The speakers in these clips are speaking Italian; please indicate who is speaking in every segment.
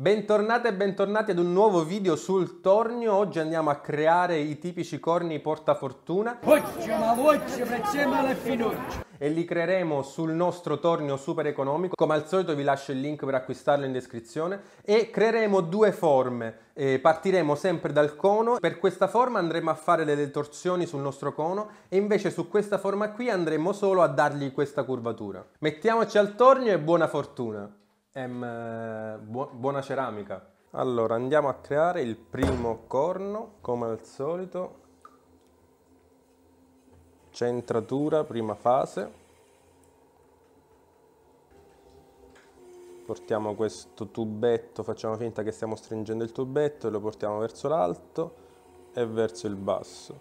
Speaker 1: Bentornate e bentornati ad un nuovo video sul tornio. Oggi andiamo a creare i tipici corni portafortuna. E li creeremo sul nostro tornio super economico. Come al solito vi lascio il link per acquistarlo in descrizione. E creeremo due forme. E partiremo sempre dal cono. Per questa forma andremo a fare delle torsioni sul nostro cono. E invece su questa forma qui andremo solo a dargli questa curvatura. Mettiamoci al tornio e buona fortuna! M, buona ceramica. Allora andiamo a creare il primo corno come al solito. Centratura, prima fase. Portiamo questo tubetto, facciamo finta che stiamo stringendo il tubetto e lo portiamo verso l'alto e verso il basso.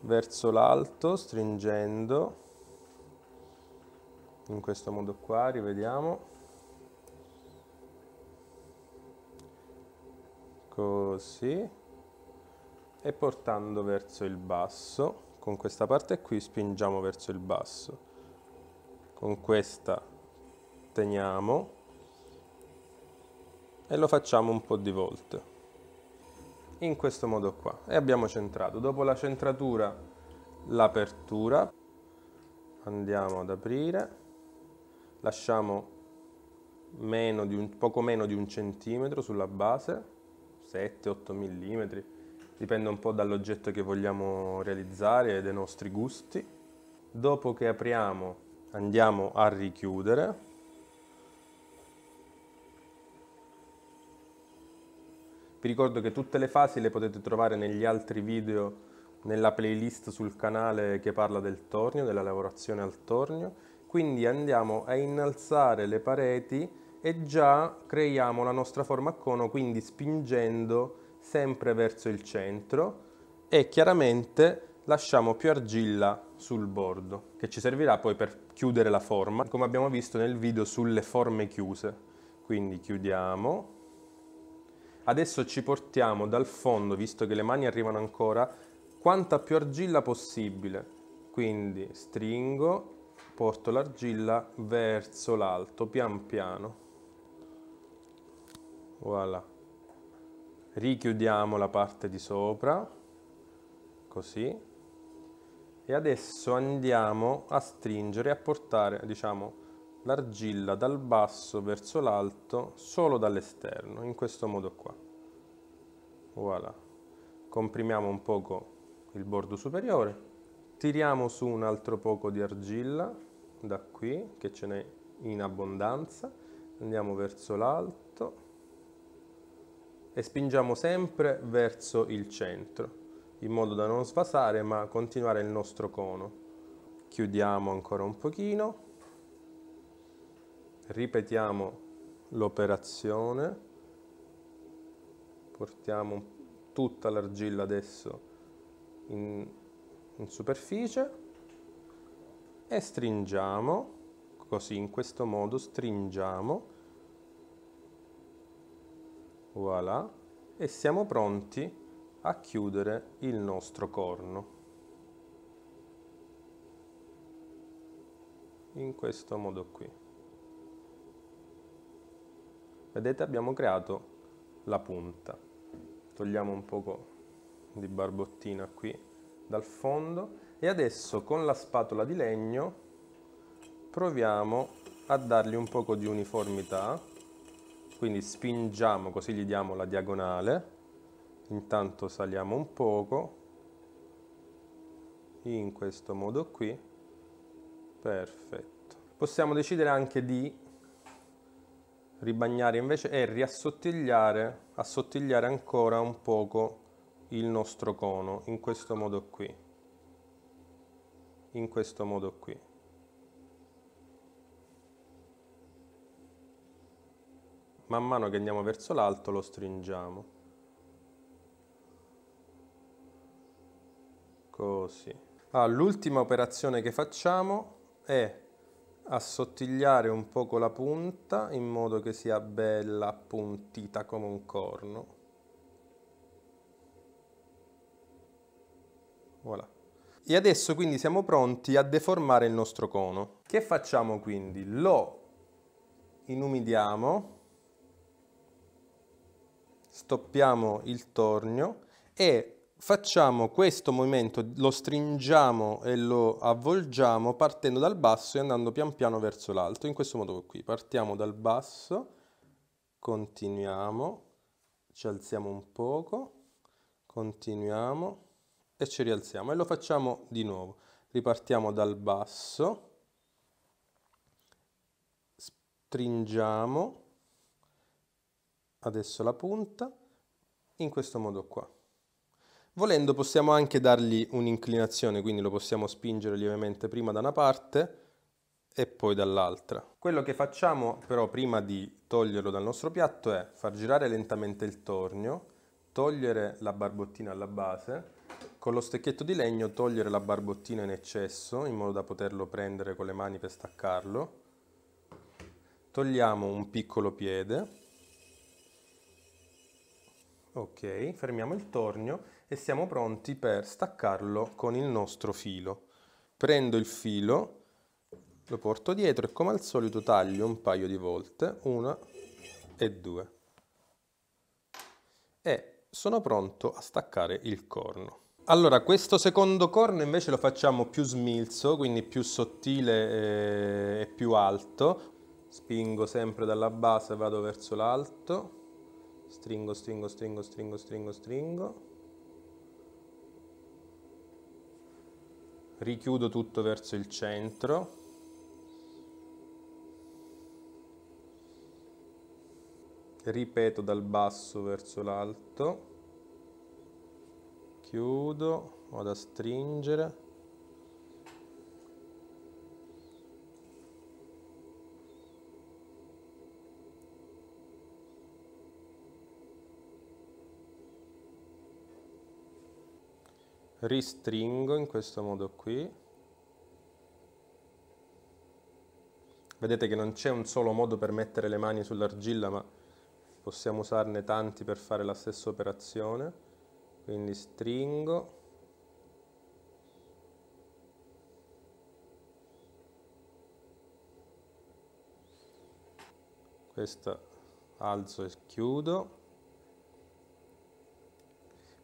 Speaker 1: Verso l'alto stringendo in questo modo qua, rivediamo così e portando verso il basso con questa parte qui spingiamo verso il basso con questa teniamo e lo facciamo un po' di volte in questo modo qua e abbiamo centrato dopo la centratura l'apertura andiamo ad aprire lasciamo meno un, poco meno di un centimetro sulla base 7-8 mm, dipende un po' dall'oggetto che vogliamo realizzare e dai nostri gusti. Dopo che apriamo andiamo a richiudere. Vi ricordo che tutte le fasi le potete trovare negli altri video nella playlist sul canale che parla del tornio, della lavorazione al tornio. Quindi andiamo a innalzare le pareti e già creiamo la nostra forma a cono, quindi spingendo sempre verso il centro e chiaramente lasciamo più argilla sul bordo che ci servirà poi per chiudere la forma come abbiamo visto nel video sulle forme chiuse quindi chiudiamo adesso ci portiamo dal fondo visto che le mani arrivano ancora quanta più argilla possibile quindi stringo porto l'argilla verso l'alto pian piano voilà richiudiamo la parte di sopra così e adesso andiamo a stringere a portare diciamo l'argilla dal basso verso l'alto solo dall'esterno in questo modo qua voilà comprimiamo un poco il bordo superiore tiriamo su un altro poco di argilla da qui che ce n'è in abbondanza andiamo verso l'alto e spingiamo sempre verso il centro in modo da non svasare ma continuare il nostro cono. Chiudiamo ancora un pochino, ripetiamo l'operazione, portiamo tutta l'argilla adesso in, in superficie e stringiamo, così in questo modo stringiamo voilà e siamo pronti a chiudere il nostro corno in questo modo qui vedete abbiamo creato la punta togliamo un poco di barbottina qui dal fondo e adesso con la spatola di legno proviamo a dargli un poco di uniformità quindi spingiamo così gli diamo la diagonale intanto saliamo un poco in questo modo qui perfetto possiamo decidere anche di ribagnare invece e riassottigliare assottigliare ancora un poco il nostro cono in questo modo qui in questo modo qui Man mano che andiamo verso l'alto lo stringiamo. Così. Ah, l'ultima operazione che facciamo è assottigliare un poco la punta in modo che sia bella appuntita come un corno. Voilà. E adesso quindi siamo pronti a deformare il nostro cono. Che facciamo quindi? Lo inumidiamo stoppiamo il tornio e facciamo questo movimento, lo stringiamo e lo avvolgiamo partendo dal basso e andando pian piano verso l'alto, in questo modo qui, partiamo dal basso, continuiamo, ci alziamo un poco, continuiamo e ci rialziamo e lo facciamo di nuovo, ripartiamo dal basso, stringiamo, adesso la punta in questo modo qua. Volendo possiamo anche dargli un'inclinazione, quindi lo possiamo spingere lievemente prima da una parte e poi dall'altra. Quello che facciamo però prima di toglierlo dal nostro piatto è far girare lentamente il tornio, togliere la barbottina alla base, con lo stecchetto di legno togliere la barbottina in eccesso in modo da poterlo prendere con le mani per staccarlo, togliamo un piccolo piede Ok, fermiamo il tornio e siamo pronti per staccarlo con il nostro filo. Prendo il filo, lo porto dietro e come al solito taglio un paio di volte, una e due. E sono pronto a staccare il corno. Allora, questo secondo corno invece lo facciamo più smilzo, quindi più sottile eh, e più alto. Spingo sempre dalla base, vado verso l'alto, stringo stringo stringo stringo stringo stringo richiudo tutto verso il centro ripeto dal basso verso l'alto chiudo vado a stringere ristringo in questo modo qui vedete che non c'è un solo modo per mettere le mani sull'argilla ma possiamo usarne tanti per fare la stessa operazione quindi stringo questa alzo e chiudo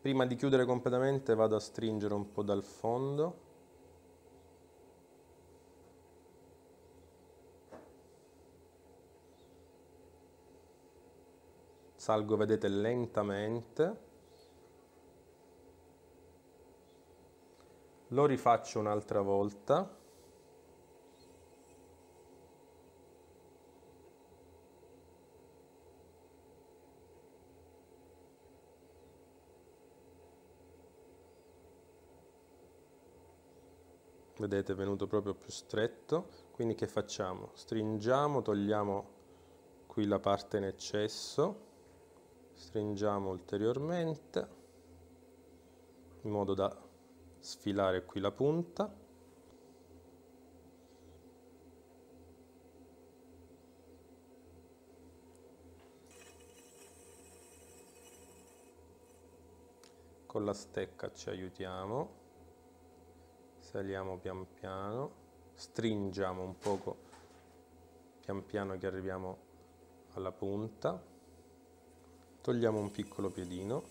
Speaker 1: Prima di chiudere completamente vado a stringere un po' dal fondo. Salgo, vedete, lentamente. Lo rifaccio un'altra volta. vedete è venuto proprio più stretto quindi che facciamo? stringiamo, togliamo qui la parte in eccesso stringiamo ulteriormente in modo da sfilare qui la punta con la stecca ci aiutiamo saliamo pian piano, stringiamo un poco pian piano che arriviamo alla punta, togliamo un piccolo piedino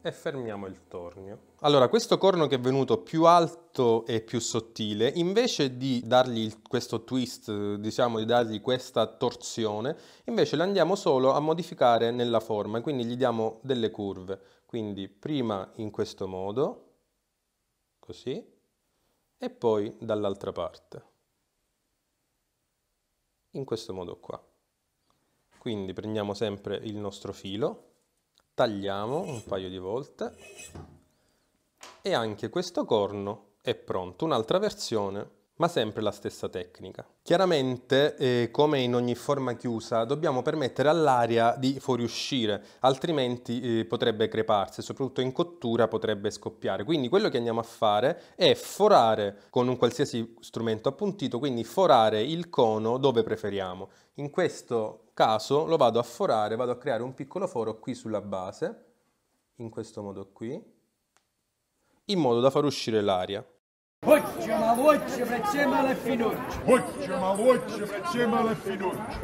Speaker 1: e fermiamo il tornio. Allora, questo corno che è venuto più alto e più sottile, invece di dargli questo twist, diciamo di dargli questa torsione, invece lo andiamo solo a modificare nella forma, quindi gli diamo delle curve. Quindi prima in questo modo, così, e poi dall'altra parte. In questo modo qua. Quindi prendiamo sempre il nostro filo, tagliamo un paio di volte e anche questo corno è pronto. Un'altra versione ma sempre la stessa tecnica. Chiaramente, eh, come in ogni forma chiusa, dobbiamo permettere all'aria di fuoriuscire, altrimenti eh, potrebbe creparsi, soprattutto in cottura potrebbe scoppiare. Quindi quello che andiamo a fare è forare con un qualsiasi strumento appuntito, quindi forare il cono dove preferiamo. In questo caso lo vado a forare, vado a creare un piccolo foro qui sulla base, in questo modo qui, in modo da far uscire l'aria. Отче молодче, братья Малафинович! Отче молодче, братья Малафинович!